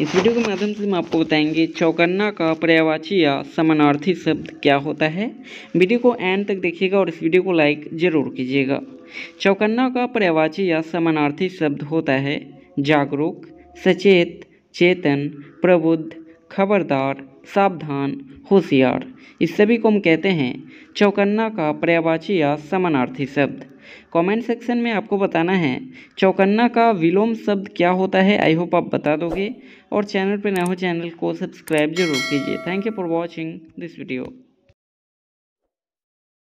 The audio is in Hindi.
इस वीडियो के माध्यम से हम आपको बताएंगे चौकन्ना का पर्यावाची या समानार्थी शब्द क्या होता है वीडियो को एंड तक देखिएगा और इस वीडियो को लाइक ज़रूर कीजिएगा चौकन्ना का पर्यावाची या समानार्थी शब्द होता है जागरूक सचेत चेतन प्रबुद्ध खबरदार सावधान होशियार इस सभी को हम कहते हैं चौकन्ना का पर्यावाची या समानार्थी शब्द कमेंट सेक्शन में आपको बताना है चौकन्ना का विलोम शब्द क्या होता है आई होप आप बता दोगे और चैनल पर नए हो चैनल को सब्सक्राइब जरूर कीजिए thank you for watching this video